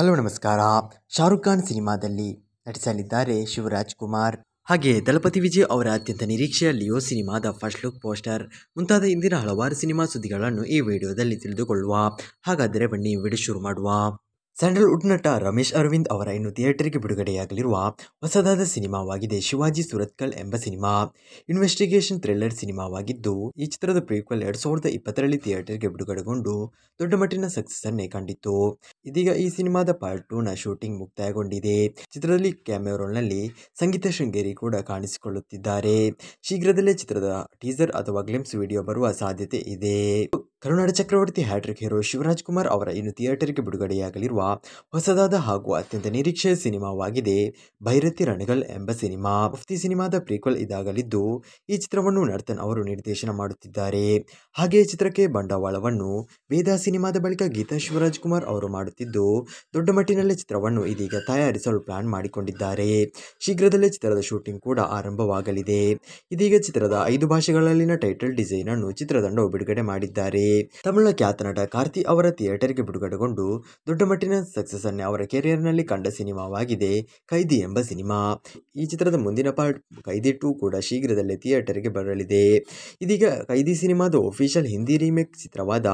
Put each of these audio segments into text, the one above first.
hello ನಮಸ್ಕಾರ ಶಾರುಖ್ ಖಾನ್ ಸಿನಿಮಾದಲ್ಲಿ ನಟಿಸಲಿದ್ದಾರೆ ಶಿವರಾಜ್ ಕುಮಾರ್ ಹಾಗೆ ದಳಪತಿ ವಿಜಯ್ ಅವರ ಅತ್ಯಂತ ನಿರೀಕ್ಷೆಯ ಸಿನಿಮಾದ ಫಸ್ಟ್ ಲುಕ್ ಪೋಸ್ಟರ್ ಮುಂತಾದ ಇಂದಿನ ಹಲವಾರು ಸಿನಿಮಾ ಸುದ್ದಿಗಳನ್ನು ಈ ವಿಡಿಯೋದಲ್ಲಿ ತಿಳಿದುಕೊಳ್ಳುವ ಹಾಗಾದರೆ ಬನ್ನಿ ವಿಡಿಯೋ ಶುರು ಮಾಡುವ ಸ್ಯಾಂಡಲ್ವುಡ್ ನಟ ರಮೇಶ್ ಅರವಿಂದ್ ಅವರ ಇನ್ನು ಥಿಯೇಟರ್ಗೆ ಬಿಡುಗಡೆಯಾಗಲಿರುವ ಹೊಸದಾದ ಸಿನಿಮಾವಾಗಿದೆ ಶಿವಾಜಿ ಸುರತ್ಕಲ್ ಎಂಬ ಸಿನಿಮಾ ಇನ್ವೆಸ್ಟಿಗೇಷನ್ ಥ್ರಿಲ್ಲರ್ ಸಿನಿಮಾವಾಗಿದ್ದು ಈ ಚಿತ್ರದ ಪ್ರೀಕ್ವೆಲ್ ಎರಡ್ ಸಾವಿರದ ಇಪ್ಪತ್ತರಲ್ಲಿ ಥಿಯೇಟರ್ಗೆ ಬಿಡುಗಡೆಗೊಂಡು ದೊಡ್ಡ ಮಟ್ಟಿನ ಸಕ್ಸಸ್ ಅನ್ನೇ ಕಂಡಿತ್ತು ಇದೀಗ ಈ ಸಿನಿಮಾದ ಪಾರ್ಟ್ ಟೂನ ಶೂಟಿಂಗ್ ಮುಕ್ತಾಯಗೊಂಡಿದೆ ಚಿತ್ರದಲ್ಲಿ ಕ್ಯಾಮೆರೋಲ್ನಲ್ಲಿ ಸಂಗೀತ ಶೃಂಗೇರಿ ಕೂಡ ಕಾಣಿಸಿಕೊಳ್ಳುತ್ತಿದ್ದಾರೆ ಶೀಘ್ರದಲ್ಲೇ ಚಿತ್ರದ ಟೀಸರ್ ಅಥವಾ ಗ್ಲಿಮ್ಸ್ ವಿಡಿಯೋ ಬರುವ ಸಾಧ್ಯತೆ ಇದೆ ಕರುನಾಡ ಚಕ್ರವರ್ತಿ ಹ್ಯಾಟ್ರಿಕ್ ಹೀರೋ ಶಿವರಾಜ್ ಕುಮಾರ್ ಅವರ ಇನ್ನು ಥಿಯೇಟರ್ಗೆ ಬಿಡುಗಡೆಯಾಗಲಿರುವ ಹೊಸದಾದ ಹಾಗೂ ಅತ್ಯಂತ ನಿರೀಕ್ಷೆಯ ಸಿನಿಮಾವಾಗಿದೆ ಭೈರತಿ ರಣಗಲ್ ಎಂಬ ಸಿನಿಮಾ ಮುಫ್ತಿ ಸಿನಿಮಾದ ಪ್ರೀಕ್ವಲ್ ಇದಾಗಲಿದ್ದು ಈ ಚಿತ್ರವನ್ನು ನರ್ತನ್ ಅವರು ನಿರ್ದೇಶನ ಮಾಡುತ್ತಿದ್ದಾರೆ ಹಾಗೆ ಚಿತ್ರಕ್ಕೆ ಬಂಡವಾಳವನ್ನು ವೇದಾ ಸಿನಿಮಾದ ಬಳಿಕ ಗೀತಾ ಶಿವರಾಜ್ ಕುಮಾರ್ ಅವರು ಮಾಡುತ್ತಿದ್ದು ದೊಡ್ಡ ಮಟ್ಟಿನಲ್ಲಿ ಚಿತ್ರವನ್ನು ಇದೀಗ ತಯಾರಿಸಲು ಪ್ಲಾನ್ ಮಾಡಿಕೊಂಡಿದ್ದಾರೆ ಶೀಘ್ರದಲ್ಲೇ ಚಿತ್ರದ ಶೂಟಿಂಗ್ ಕೂಡ ಆರಂಭವಾಗಲಿದೆ ಇದೀಗ ಚಿತ್ರದ ಐದು ಭಾಷೆಗಳಲ್ಲಿನ ಟೈಟಲ್ ಡಿಸೈನ್ ಅನ್ನು ಚಿತ್ರತಂಡವು ಬಿಡುಗಡೆ ಮಾಡಿದ್ದಾರೆ ತಮಿಳು ಖ್ಯಾತ ನಟ ಕಾರ್ತಿ ಅವರ ಥಿಯೇಟರ್ಗೆ ಬಿಡುಗಡೆಗೊಂಡು ದೊಡ್ಡ ಮಟ್ಟಿನ ಸಕ್ಸಸ್ ಅನ್ನೇ ಅವರ ಕೆರಿಯರ್ನಲ್ಲಿ ಕಂಡ ಸಿನಿಮಾವಾಗಿದೆ ಕೈದಿ ಎಂಬ ಸಿನಿಮಾ ಈ ಚಿತ್ರದ ಮುಂದಿನ ಪಾರ್ಟ್ ಕೈದಿ ಟೂ ಕೂಡ ಶೀಘ್ರದಲ್ಲೇ ಥಿಯೇಟರ್ಗೆ ಬರಲಿದೆ ಇದೀಗ ಕೈದಿ ಸಿನಿಮಾದ ಒಫಿಷಿಯಲ್ ಹಿಂದಿ ರೀಮೇಕ್ ಚಿತ್ರವಾದ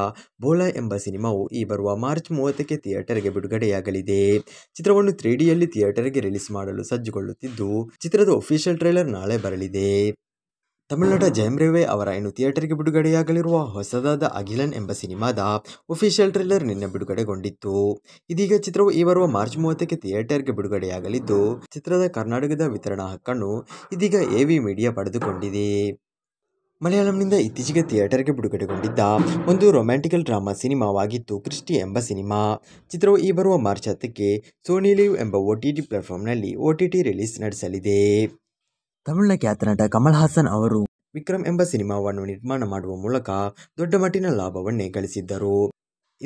ಬೋಲಾ ಎಂಬ ಸಿನಿಮಾವು ಈ ಬರುವ ಮಾರ್ಚ್ ಮೂವತ್ತಕ್ಕೆ ಥಿಯೇಟರ್ಗೆ ಬಿಡುಗಡೆಯಾಗಲಿದೆ ಚಿತ್ರವನ್ನು ತ್ರೀಡಿಯಲ್ಲಿ ಥಿಯೇಟರ್ಗೆ ರಿಲೀಸ್ ಮಾಡಲು ಸಜ್ಜುಗೊಳ್ಳುತ್ತಿದ್ದು ಚಿತ್ರದ ಒಫಿಷಿಯಲ್ ಟ್ರೈಲರ್ ನಾಳೆ ಬರಲಿದೆ ತಮಿಳುನಾಡ ಜಯಂರೇವೆ ರೇವೇ ಅವರ ಇನ್ನು ಥಿಯೇಟರ್ಗೆ ಬಿಡುಗಡೆಯಾಗಲಿರುವ ಹೊಸದಾದ ಅಗಿಲನ್ ಎಂಬ ಸಿನಿಮಾದ ಒಫಿಷಿಯಲ್ ಟ್ರೇಲರ್ ನಿನ್ನೆ ಬಿಡುಗಡೆಗೊಂಡಿತ್ತು ಇದೀಗ ಚಿತ್ರವು ಈ ಬರುವ ಮಾರ್ಚ್ ಮೂವತ್ತಕ್ಕೆ ಥಿಯೇಟರ್ಗೆ ಬಿಡುಗಡೆಯಾಗಲಿದ್ದು ಚಿತ್ರದ ಕರ್ನಾಟಕದ ವಿತರಣಾ ಹಕ್ಕನ್ನು ಇದೀಗ ಎವಿ ಮೀಡಿಯಾ ಪಡೆದುಕೊಂಡಿದೆ ಮಲಯಾಳಂನಿಂದ ಇತ್ತೀಚೆಗೆ ಥಿಯೇಟರ್ಗೆ ಬಿಡುಗಡೆಗೊಂಡಿದ್ದ ಒಂದು ರೊಮ್ಯಾಂಟಿಕಲ್ ಡ್ರಾಮಾ ಸಿನಿಮಾವಾಗಿತ್ತು ಕ್ರಿಸ್ಟಿ ಎಂಬ ಸಿನಿಮಾ ಚಿತ್ರವು ಈ ಬರುವ ಮಾರ್ಚ್ ಹತ್ತಕ್ಕೆ ಸೋನಿ ಲೀವ್ ಎಂಬ ಒ ಟಿ ಟಿ ಪ್ಲಾಟ್ಫಾರ್ಮ್ನಲ್ಲಿ ಒ ಟಿ ಟಿ ರಿಲೀಸ್ ನಡೆಸಲಿದೆ ತಮಿಳಿನ ನಟ ಕಮಲ್ ಹಾಸನ್ ಅವರು ವಿಕ್ರಮ್ ಎಂಬ ಸಿನಿಮಾವನ್ನು ನಿರ್ಮಾಣ ಮಾಡುವ ಮೂಲಕ ದೊಡ್ಡ ಮಟ್ಟಿನ ಲಾಭವನ್ನೇ ಗಳಿಸಿದ್ದರು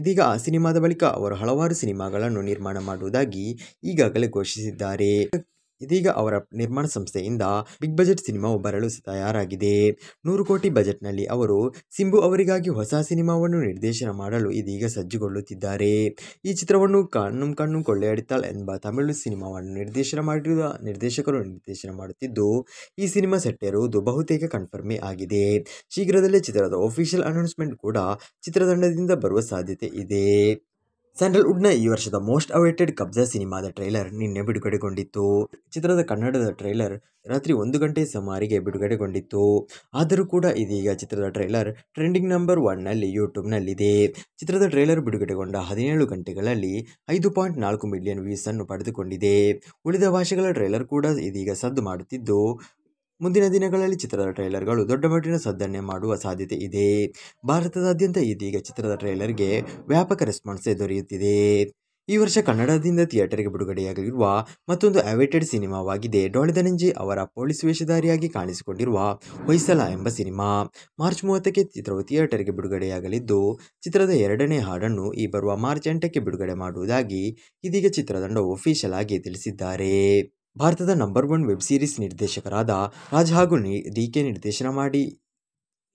ಇದೀಗ ಆ ಸಿನಿಮಾದ ಬಳಿಕ ಅವರು ಹಲವಾರು ಸಿನಿಮಾಗಳನ್ನು ನಿರ್ಮಾಣ ಮಾಡುವುದಾಗಿ ಈಗಾಗಲೇ ಘೋಷಿಸಿದ್ದಾರೆ ಇದೀಗ ಅವರ ನಿರ್ಮಾಣ ಸಂಸ್ಥೆಯಿಂದ ಬಿಗ್ ಬಜೆಟ್ ಸಿನಿಮಾವು ಬರಲು ತಯಾರಾಗಿದೆ ನೂರು ಕೋಟಿ ಬಜೆಟ್ನಲ್ಲಿ ಅವರು ಸಿಂಬು ಅವರಿಗಾಗಿ ಹೊಸ ಸಿನಿಮಾವನ್ನು ನಿರ್ದೇಶನ ಮಾಡಲು ಇದೀಗ ಸಜ್ಜುಗೊಳ್ಳುತ್ತಿದ್ದಾರೆ ಈ ಚಿತ್ರವನ್ನು ಕಣ್ಣು ಕಣ್ಣು ಕೊಳ್ಳೆಯಾಡಿತಾಳ್ ಎಂಬ ತಮಿಳು ಸಿನಿಮಾವನ್ನು ನಿರ್ದೇಶನ ಮಾಡಿರುವ ನಿರ್ದೇಶಕರು ನಿರ್ದೇಶನ ಮಾಡುತ್ತಿದ್ದು ಈ ಸಿನಿಮಾ ಸೆಟ್ಟೇರುವುದು ಬಹುತೇಕ ಕನ್ಫರ್ಮೇ ಆಗಿದೆ ಶೀಘ್ರದಲ್ಲೇ ಚಿತ್ರದ ಒಫಿಷಿಯಲ್ ಅನೌನ್ಸ್ಮೆಂಟ್ ಕೂಡ ಚಿತ್ರತಂಡದಿಂದ ಬರುವ ಸಾಧ್ಯತೆ ಇದೆ ಸ್ಯಾಂಡಲ್ವುಡ್ನ ಈ ವರ್ಷದ ಮೋಸ್ಟ್ ಅವೇಟೆಡ್ ಕಬ್ಜಾ ಸಿನಿಮಾದ ಟ್ರೈಲರ್ ನಿನ್ನೆ ಬಿಡುಗಡೆಗೊಂಡಿತ್ತು ಚಿತ್ರದ ಕನ್ನಡದ ಟ್ರೈಲರ್ ರಾತ್ರಿ ಒಂದು ಗಂಟೆ ಸುಮಾರಿಗೆ ಬಿಡುಗಡೆಗೊಂಡಿತ್ತು ಆದರೂ ಕೂಡ ಇದೀಗ ಚಿತ್ರದ ಟ್ರೈಲರ್ ಟ್ರೆಂಡಿಂಗ್ ನಂಬರ್ ಒನ್ನಲ್ಲಿ ಯೂಟ್ಯೂಬ್ನಲ್ಲಿದೆ ಚಿತ್ರದ ಟ್ರೈಲರ್ ಬಿಡುಗಡೆಗೊಂಡ ಹದಿನೇಳು ಗಂಟೆಗಳಲ್ಲಿ ಐದು ಪಾಯಿಂಟ್ ನಾಲ್ಕು ಮಿಲಿಯನ್ ವ್ಯೂಸನ್ನು ಪಡೆದುಕೊಂಡಿದೆ ಉಳಿದ ಭಾಷೆಗಳ ಟ್ರೈಲರ್ ಕೂಡ ಇದೀಗ ಸದ್ದು ಮಾಡುತ್ತಿದ್ದು ಮುಂದಿನ ದಿನಗಳಲ್ಲಿ ಚಿತ್ರದ ಟ್ರೈಲರ್ಗಳು ದೊಡ್ಡ ಮಟ್ಟಿನ ಸದ್ದನ್ನೇ ಮಾಡುವ ಸಾಧ್ಯತೆ ಇದೆ ಭಾರತದಾದ್ಯಂತ ಇದೀಗ ಚಿತ್ರದ ಟ್ರೈಲರ್ಗೆ ವ್ಯಾಪಕ ರೆಸ್ಪಾನ್ಸ್ ದೊರೆಯುತ್ತಿದೆ ಈ ವರ್ಷ ಕನ್ನಡದಿಂದ ಥಿಯೇಟರ್ಗೆ ಬಿಡುಗಡೆಯಾಗಲಿರುವ ಮತ್ತೊಂದು ಅವೇಟೆಡ್ ಸಿನಿಮಾವಾಗಿದೆ ಧನಂಜಿ ಅವರ ಪೊಲೀಸ್ ವೇಷಧಾರಿಯಾಗಿ ಕಾಣಿಸಿಕೊಂಡಿರುವ ಹೊಯ್ಸಲ ಎಂಬ ಸಿನಿಮಾ ಮಾರ್ಚ್ ಮೂವತ್ತಕ್ಕೆ ಚಿತ್ರವು ಥಿಯೇಟರ್ಗೆ ಬಿಡುಗಡೆಯಾಗಲಿದ್ದು ಚಿತ್ರದ ಎರಡನೇ ಹಾಡನ್ನು ಈ ಬರುವ ಮಾರ್ಚ್ ಎಂಟಕ್ಕೆ ಬಿಡುಗಡೆ ಮಾಡುವುದಾಗಿ ಇದೀಗ ಚಿತ್ರತಂಡ ಒಫಿಷಿಯಲ್ ಆಗಿ ತಿಳಿಸಿದ್ದಾರೆ ಭಾರತದ ನಂಬರ್ ಒನ್ ವೆಬ್ ಸೀರೀಸ್ ನಿರ್ದೇಶಕರಾದ ರಾಜ್ ಹಾಗೂ ನಿ ಡಿ ಕೆ ನಿರ್ದೇಶನ ಮಾಡಿ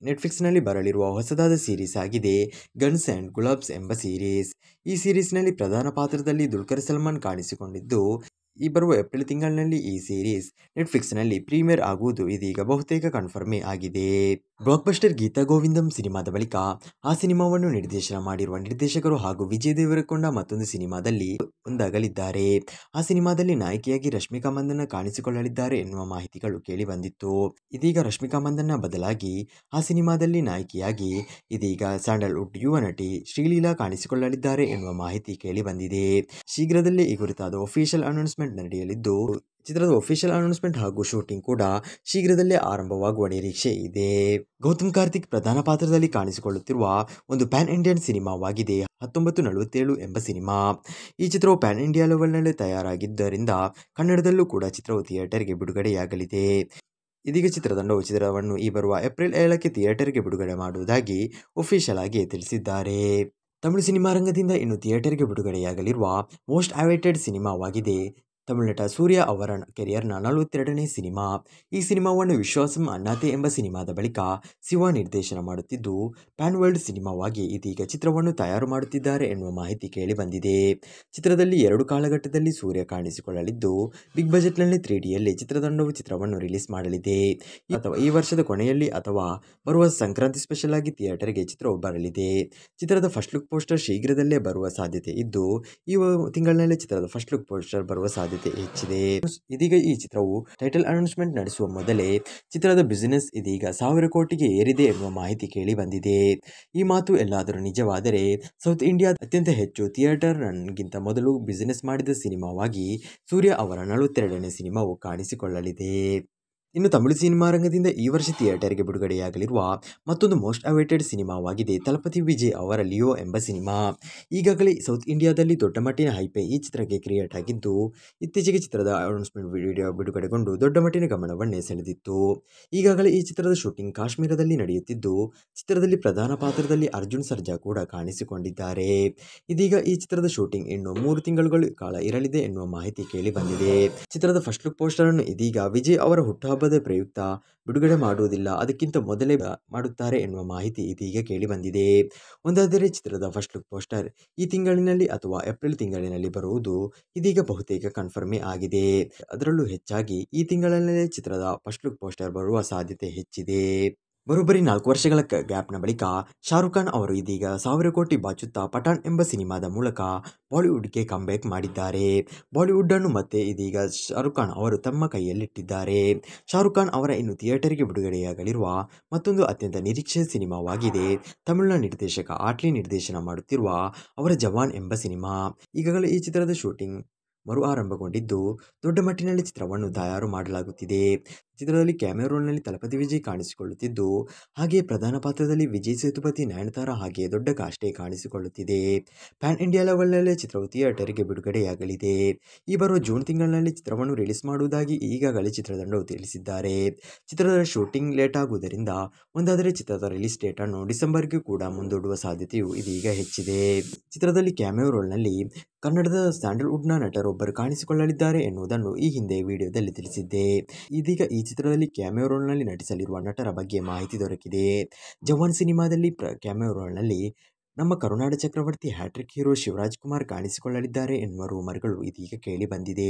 ನೆಟ್ಫ್ಲಿಕ್ಸ್ನಲ್ಲಿ ಬರಲಿರುವ ಹೊಸದಾದ ಸೀರೀಸ್ ಆಗಿದೆ ಗನ್ಸ್ ಆ್ಯಂಡ್ ಗುಲಾಬ್ಸ್ ಎಂಬ ಸೀರೀಸ್ ಈ ಸೀರೀಸ್ನಲ್ಲಿ ಪ್ರಧಾನ ಪಾತ್ರದಲ್ಲಿ ದುಲ್ಕರ್ ಸಲ್ಮಾನ್ ಕಾಣಿಸಿಕೊಂಡಿದ್ದು ಈ ಬರುವ ಏಪ್ರಿಲ್ ತಿಂಗಳಿನಲ್ಲಿ ಈ ಸೀರೀಸ್ ನೆಟ್ಫ್ಲಿಕ್ಸ್ನಲ್ಲಿ ಪ್ರೀಮಿಯರ್ ಆಗುವುದು ಇದೀಗ ಬಹುತೇಕ ಕನ್ಫರ್ಮೇ ಆಗಿದೆ ಬ್ಲಾಕ್ಬಸ್ಟರ್ ಗೀತಾ ಗೋವಿಂದಂ ಸಿನಿಮಾದ ಬಳಿಕ ಆ ಸಿನಿಮಾವನ್ನು ನಿರ್ದೇಶನ ಮಾಡಿರುವ ನಿರ್ದೇಶಕರು ಹಾಗೂ ವಿಜಯ್ ದೇವರಕೊಂಡ ಮತ್ತೊಂದು ಸಿನಿಮಾದಲ್ಲಿ ಒಂದಾಗಲಿದ್ದಾರೆ ಆ ಸಿನಿಮಾದಲ್ಲಿ ನಾಯಕಿಯಾಗಿ ರಶ್ಮಿಕಾ ಮಂದನ್ನ ಕಾಣಿಸಿಕೊಳ್ಳಲಿದ್ದಾರೆ ಎನ್ನುವ ಮಾಹಿತಿಗಳು ಕೇಳಿ ಬಂದಿತ್ತು ಇದೀಗ ರಶ್ಮಿಕಾ ಮಂದನ್ನ ಬದಲಾಗಿ ಆ ಸಿನಿಮಾದಲ್ಲಿ ನಾಯಕಿಯಾಗಿ ಇದೀಗ ಸ್ಯಾಂಡಲ್ವುಡ್ ಯುವ ನಟಿ ಶ್ರೀಲೀಲಾ ಕಾಣಿಸಿಕೊಳ್ಳಲಿದ್ದಾರೆ ಎನ್ನುವ ಮಾಹಿತಿ ಕೇಳಿಬಂದಿದೆ ಶೀಘ್ರದಲ್ಲೇ ಈ ಕುರಿತಾದ ಅಫಿಷಿಯಲ್ ಅನೌನ್ಸ್ಮೆಂಟ್ ನಡೆಯಲಿದ್ದು ಚಿತ್ರದ ಒಫಿಷಿಯಲ್ ಅನೌನ್ಸ್ಮೆಂಟ್ ಹಾಗೂ ಶೂಟಿಂಗ್ ಕೂಡ ಶೀಘ್ರದಲ್ಲೇ ಆರಂಭವಾಗುವ ನಿರೀಕ್ಷೆ ಇದೆ ಗೌತಮ್ ಕಾರ್ತಿಕ್ ಪ್ರಧಾನ ಪಾತ್ರದಲ್ಲಿ ಕಾಣಿಸಿಕೊಳ್ಳುತ್ತಿರುವ ಒಂದು ಪ್ಯಾನ್ ಇಂಡಿಯನ್ ಸಿನಿಮಾವಾಗಿದೆ ಹತ್ತೊಂಬತ್ತು ನಲವತ್ತೇಳು ಎಂಬ ಸಿನಿಮಾ ಈ ಚಿತ್ರವು ಪ್ಯಾನ್ ಇಂಡಿಯಾ ಲೆವೆಲ್ನಲ್ಲಿ ತಯಾರಾಗಿದ್ದರಿಂದ ಕನ್ನಡದಲ್ಲೂ ಕೂಡ ಚಿತ್ರವು ಥಿಯೇಟರ್ಗೆ ಬಿಡುಗಡೆಯಾಗಲಿದೆ ಇದೀಗ ಚಿತ್ರತಂಡವು ಚಿತ್ರವನ್ನು ಈ ಬರುವ ಏಪ್ರಿಲ್ ಏಳಕ್ಕೆ ಥಿಯೇಟರ್ಗೆ ಬಿಡುಗಡೆ ಮಾಡುವುದಾಗಿ ಒಫಿಷಿಯಲ್ ಆಗಿ ತಿಳಿಸಿದ್ದಾರೆ ತಮಿಳು ಸಿನಿಮಾ ರಂಗದಿಂದ ಇನ್ನು ಥಿಯೇಟರ್ಗೆ ಬಿಡುಗಡೆಯಾಗಲಿರುವ ಮೋಸ್ಟ್ ಅವೈಟೆಡ್ ಸಿನಿಮಾವಾಗಿದೆ ತಮಿಳು ನಟ ಸೂರ್ಯ ಅವರ ಕೆರಿಯರ್ನ ನಲವತ್ತೆರಡನೇ ಸಿನಿಮಾ ಈ ಸಿನಿಮಾವನ್ನು ವಿಶ್ವಾಸಂ ಅನ್ನಾತೆ ಎಂಬ ಸಿನಿಮಾದ ಬಳಿಕ ಶಿವ ನಿರ್ದೇಶನ ಮಾಡುತ್ತಿದ್ದು ಪ್ಯಾನ್ ವರ್ಲ್ಡ್ ಸಿನಿಮಾವಾಗಿ ಇದೀಗ ಚಿತ್ರವನ್ನು ತಯಾರು ಮಾಡುತ್ತಿದ್ದಾರೆ ಎನ್ನುವ ಮಾಹಿತಿ ಕೇಳಿ ಬಂದಿದೆ ಚಿತ್ರದಲ್ಲಿ ಎರಡು ಕಾಲಘಟ್ಟದಲ್ಲಿ ಸೂರ್ಯ ಕಾಣಿಸಿಕೊಳ್ಳಲಿದ್ದು ಬಿಗ್ ಬಜೆಟ್ನಲ್ಲಿ ತ್ರೀ ಡಿಯಲ್ಲಿ ಚಿತ್ರತಂಡವು ಚಿತ್ರವನ್ನು ರಿಲೀಸ್ ಮಾಡಲಿದೆ ಅಥವಾ ಈ ವರ್ಷದ ಕೊನೆಯಲ್ಲಿ ಅಥವಾ ಬರುವ ಸಂಕ್ರಾಂತಿ ಸ್ಪೆಷಲ್ ಆಗಿ ಥಿಯೇಟರ್ಗೆ ಚಿತ್ರವು ಬರಲಿದೆ ಚಿತ್ರದ ಫಸ್ಟ್ ಲುಕ್ ಪೋಸ್ಟರ್ ಶೀಘ್ರದಲ್ಲೇ ಬರುವ ಸಾಧ್ಯತೆ ಇದ್ದು ಈ ತಿಂಗಳಿನಲ್ಲೇ ಚಿತ್ರದ ಫಸ್ಟ್ ಲುಕ್ ಪೋಸ್ಟರ್ ಬರುವ ಸಾಧ್ಯತೆ ಸಾಧ್ಯತೆ ಹೆಚ್ಚಿದೆ ಇದೀಗ ಈ ಚಿತ್ರವು ಟೈಟಲ್ ಅನೌನ್ಸ್ಮೆಂಟ್ ನಡೆಸುವ ಮೊದಲೇ ಚಿತ್ರದ ಬಿಸಿನೆಸ್ ಇದೀಗ ಸಾವಿರ ಕೋಟಿಗೆ ಏರಿದೆ ಎನ್ನುವ ಮಾಹಿತಿ ಕೇಳಿ ಬಂದಿದೆ ಈ ಮಾತು ಎಲ್ಲಾದರೂ ನಿಜವಾದರೆ ಸೌತ್ ಇಂಡಿಯಾ ಅತ್ಯಂತ ಹೆಚ್ಚು ಥಿಯೇಟರ್ ರನ್ಗಿಂತ ಮೊದಲು ಬಿಸಿನೆಸ್ ಮಾಡಿದ ಸಿನಿಮಾವಾಗಿ ಸೂರ್ಯ ಅವರ ನಲವತ್ತೆರಡನೇ ಸಿನಿಮಾವು ಕಾಣಿಸಿಕೊಳ್ಳಲಿದೆ ಇನ್ನು ತಮಿಳು ಸಿನಿಮಾ ರಂಗದಿಂದ ಈ ವರ್ಷ ಥಿಯೇಟರ್ಗೆ ಬಿಡುಗಡೆಯಾಗಲಿರುವ ಮತ್ತೊಂದು ಮೋಸ್ಟ್ ಅವೇಟೆಡ್ ಸಿನಿಮಾವಾಗಿದೆ ತಲಪತಿ ವಿಜಯ್ ಅವರ ಲಿಯೋ ಎಂಬ ಸಿನಿಮಾ ಈಗಾಗಲೇ ಸೌತ್ ಇಂಡಿಯಾದಲ್ಲಿ ದೊಡ್ಡ ಮಟ್ಟಿನ ಹೈಪೆ ಈ ಚಿತ್ರಕ್ಕೆ ಕ್ರಿಯೇಟ್ ಆಗಿದ್ದು ಇತ್ತೀಚೆಗೆ ಚಿತ್ರದ ಅನೌನ್ಸ್ಮೆಂಟ್ ವಿಡಿಯೋ ಬಿಡುಗಡೆಗೊಂಡು ದೊಡ್ಡ ಮಟ್ಟಿನ ಗಮನವನ್ನೇ ಸೆಳೆದಿತ್ತು ಈಗಾಗಲೇ ಈ ಚಿತ್ರದ ಶೂಟಿಂಗ್ ಕಾಶ್ಮೀರದಲ್ಲಿ ನಡೆಯುತ್ತಿದ್ದು ಚಿತ್ರದಲ್ಲಿ ಪ್ರಧಾನ ಪಾತ್ರದಲ್ಲಿ ಅರ್ಜುನ್ ಸರ್ಜಾ ಕೂಡ ಕಾಣಿಸಿಕೊಂಡಿದ್ದಾರೆ ಇದೀಗ ಈ ಚಿತ್ರದ ಶೂಟಿಂಗ್ ಇನ್ನು ಮೂರು ತಿಂಗಳುಗಳ ಕಾಲ ಇರಲಿದೆ ಎನ್ನುವ ಮಾಹಿತಿ ಕೇಳಿ ಬಂದಿದೆ ಚಿತ್ರದ ಫಸ್ಟ್ ಲುಕ್ ಪೋಸ್ಟರ್ ಅನ್ನು ಇದೀಗ ವಿಜಯ್ ಅವರ ಹುಟ್ಟುಹಬ್ಬ ಸಂದರ್ಭದ ಪ್ರಯುಕ್ತ ಬಿಡುಗಡೆ ಮಾಡುವುದಿಲ್ಲ ಅದಕ್ಕಿಂತ ಮೊದಲೇ ಮಾಡುತ್ತಾರೆ ಎನ್ನುವ ಮಾಹಿತಿ ಇದೀಗ ಕೇಳಿ ಬಂದಿದೆ ಒಂದಾದರೆ ಚಿತ್ರದ ಫಸ್ಟ್ ಲುಕ್ ಪೋಸ್ಟರ್ ಈ ತಿಂಗಳಿನಲ್ಲಿ ಅಥವಾ ಏಪ್ರಿಲ್ ತಿಂಗಳಿನಲ್ಲಿ ಬರುವುದು ಇದೀಗ ಬಹುತೇಕ ಕನ್ಫರ್ಮೇ ಆಗಿದೆ ಅದರಲ್ಲೂ ಹೆಚ್ಚಾಗಿ ಈ ತಿಂಗಳಲ್ಲೇ ಚಿತ್ರದ ಫಸ್ಟ್ ಲುಕ್ ಪೋಸ್ಟರ್ ಬರುವ ಸಾಧ್ಯತೆ ಹೆಚ್ಚಿದೆ ಬರೋಬ್ಬರಿ ನಾಲ್ಕು ವರ್ಷಗಳ ಗ್ಯಾಪ್ನ ಬಳಿಕ ಶಾರುಖ್ ಖಾನ್ ಅವರು ಇದೀಗ ಸಾವಿರ ಕೋಟಿ ಬಾಚುತ್ತಾ ಪಠಾಣ್ ಎಂಬ ಸಿನಿಮಾದ ಮೂಲಕ ಬಾಲಿವುಡ್ಗೆ ಕಮ್ಬ್ಯಾಕ್ ಮಾಡಿದ್ದಾರೆ ಬಾಲಿವುಡ್ ಅನ್ನು ಮತ್ತೆ ಇದೀಗ ಶಾರುಖ್ ಖಾನ್ ಅವರು ತಮ್ಮ ಕೈಯಲ್ಲಿಟ್ಟಿದ್ದಾರೆ ಶಾರುಖ್ ಖಾನ್ ಅವರ ಇನ್ನು ಥಿಯೇಟರ್ಗೆ ಬಿಡುಗಡೆಯಾಗಲಿರುವ ಮತ್ತೊಂದು ಅತ್ಯಂತ ನಿರೀಕ್ಷೆ ಸಿನಿಮಾವಾಗಿದೆ ತಮಿಳುನ ನಿರ್ದೇಶಕ ಆಟ್ಲಿ ನಿರ್ದೇಶನ ಮಾಡುತ್ತಿರುವ ಅವರ ಜವಾನ್ ಎಂಬ ಸಿನಿಮಾ ಈಗಾಗಲೇ ಈ ಚಿತ್ರದ ಶೂಟಿಂಗ್ ಮರು ಆರಂಭಗೊಂಡಿದ್ದು ದೊಡ್ಡ ಮಟ್ಟಿನಲ್ಲಿ ಚಿತ್ರವನ್ನು ತಯಾರು ಮಾಡಲಾಗುತ್ತಿದೆ ಚಿತ್ರದಲ್ಲಿ ಕ್ಯಾಮೆರಾ ರೋಲ್ನಲ್ಲಿ ತಲಪತಿ ವಿಜಯ್ ಕಾಣಿಸಿಕೊಳ್ಳುತ್ತಿದ್ದು ಹಾಗೆ ಪ್ರಧಾನ ಪಾತ್ರದಲ್ಲಿ ವಿಜಯ್ ಸೇತುಪತಿ ನಯನತಾರ ಹಾಗೆ ದೊಡ್ಡ ಕಾಷ್ಟೆ ಕಾಣಿಸಿಕೊಳ್ಳುತ್ತಿದೆ ಪ್ಯಾನ್ ಇಂಡಿಯಾ ಲೆವೆಲ್ನಲ್ಲೇ ಚಿತ್ರವು ಥಿಯೇಟರ್ಗೆ ಬಿಡುಗಡೆಯಾಗಲಿದೆ ಈ ಬರುವ ಜೂನ್ ತಿಂಗಳಿನಲ್ಲಿ ಚಿತ್ರವನ್ನು ರಿಲೀಸ್ ಮಾಡುವುದಾಗಿ ಈಗಾಗಲೇ ಚಿತ್ರತಂಡವು ತಿಳಿಸಿದ್ದಾರೆ ಚಿತ್ರದ ಶೂಟಿಂಗ್ ಲೇಟ್ ಆಗುವುದರಿಂದ ಒಂದಾದರೆ ಚಿತ್ರದ ರಿಲೀಸ್ ಡೇಟ್ ಅನ್ನು ಡಿಸೆಂಬರ್ಗೆ ಕೂಡ ಮುಂದೂಡುವ ಸಾಧ್ಯತೆಯು ಇದೀಗ ಹೆಚ್ಚಿದೆ ಚಿತ್ರದಲ್ಲಿ ಕ್ಯಾಮೆರಾ ರೋಲ್ನಲ್ಲಿ ಕನ್ನಡದ ಸ್ಯಾಂಡಲ್ವುಡ್ನ ನಟರೊಬ್ಬರು ಕಾಣಿಸಿಕೊಳ್ಳಲಿದ್ದಾರೆ ಎನ್ನುವುದನ್ನು ಈ ಹಿಂದೆ ವಿಡಿಯೋದಲ್ಲಿ ತಿಳಿಸಿದ್ದೆ ಇದೀಗ ಈ ಈ ಚಿತ್ರದಲ್ಲಿ ಕ್ಯಾಮಿಯೋ ರೋಲ್ನಲ್ಲಿ ನಟಿಸಲಿರುವ ನಟರ ಬಗ್ಗೆ ಮಾಹಿತಿ ದೊರಕಿದೆ ಜವಾನ್ ಸಿನಿಮಾದಲ್ಲಿ ಪ್ರ ಕ್ಯಾಮಿಯೋ ರೋಲ್ನಲ್ಲಿ ನಮ್ಮ ಕರುನಾಡ ಚಕ್ರವರ್ತಿ ಹ್ಯಾಟ್ರಿಕ್ ಹೀರೋ ಶಿವರಾಜ್ ಕುಮಾರ್ ಕಾಣಿಸಿಕೊಳ್ಳಲಿದ್ದಾರೆ ಎನ್ನುವ ರೂಮರ್ಗಳು ಇದೀಗ ಕೇಳಿ ಬಂದಿದೆ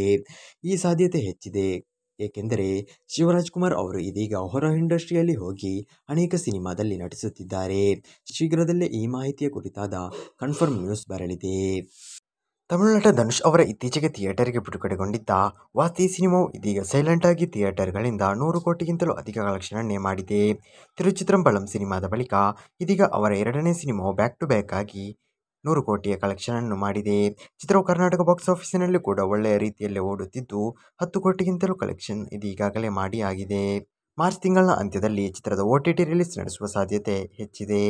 ಈ ಸಾಧ್ಯತೆ ಹೆಚ್ಚಿದೆ ಏಕೆಂದರೆ ಶಿವರಾಜ್ ಕುಮಾರ್ ಅವರು ಇದೀಗ ಹೊರ ಇಂಡಸ್ಟ್ರಿಯಲ್ಲಿ ಹೋಗಿ ಅನೇಕ ಸಿನಿಮಾದಲ್ಲಿ ನಟಿಸುತ್ತಿದ್ದಾರೆ ಶೀಘ್ರದಲ್ಲೇ ಈ ಮಾಹಿತಿಯ ಕುರಿತಾದ ಕನ್ಫರ್ಮ್ ನ್ಯೂಸ್ ಬರಲಿದೆ ತಮಿಳುನಾಟ ಧನುಷ್ ಅವರ ಇತ್ತೀಚೆಗೆ ಥಿಯೇಟರ್ಗೆ ಬಿಡುಗಡೆಗೊಂಡಿದ್ದ ವಾಸ್ತಿ ಸಿನಿಮಾವು ಇದೀಗ ಸೈಲೆಂಟ್ ಆಗಿ ಥಿಯೇಟರ್ಗಳಿಂದ ನೂರು ಕೋಟಿಗಿಂತಲೂ ಅಧಿಕ ಕಲೆಕ್ಷನನ್ನೇ ಮಾಡಿದೆ ತಿರುಚಿತ್ರಂಬಳಂ ಸಿನಿಮಾದ ಬಳಿಕ ಇದೀಗ ಅವರ ಎರಡನೇ ಸಿನಿಮಾ ಬ್ಯಾಕ್ ಟು ಬ್ಯಾಕ್ ಆಗಿ ನೂರು ಕೋಟಿಯ ಅನ್ನು ಮಾಡಿದೆ ಚಿತ್ರವು ಕರ್ನಾಟಕ ಬಾಕ್ಸ್ ಆಫೀಸಿನಲ್ಲಿ ಕೂಡ ಒಳ್ಳೆಯ ರೀತಿಯಲ್ಲಿ ಓಡುತ್ತಿದ್ದು ಹತ್ತು ಕೋಟಿಗಿಂತಲೂ ಕಲೆಕ್ಷನ್ ಇದೀಗಾಗಲೇ ಮಾಡಿ ಆಗಿದೆ ಮಾರ್ಚ್ ತಿಂಗಳ ಅಂತ್ಯದಲ್ಲಿ ಚಿತ್ರದ ಒಟಿಟಿ ರಿಲೀಸ್ ನಡೆಸುವ ಸಾಧ್ಯತೆ ಹೆಚ್ಚಿದೆ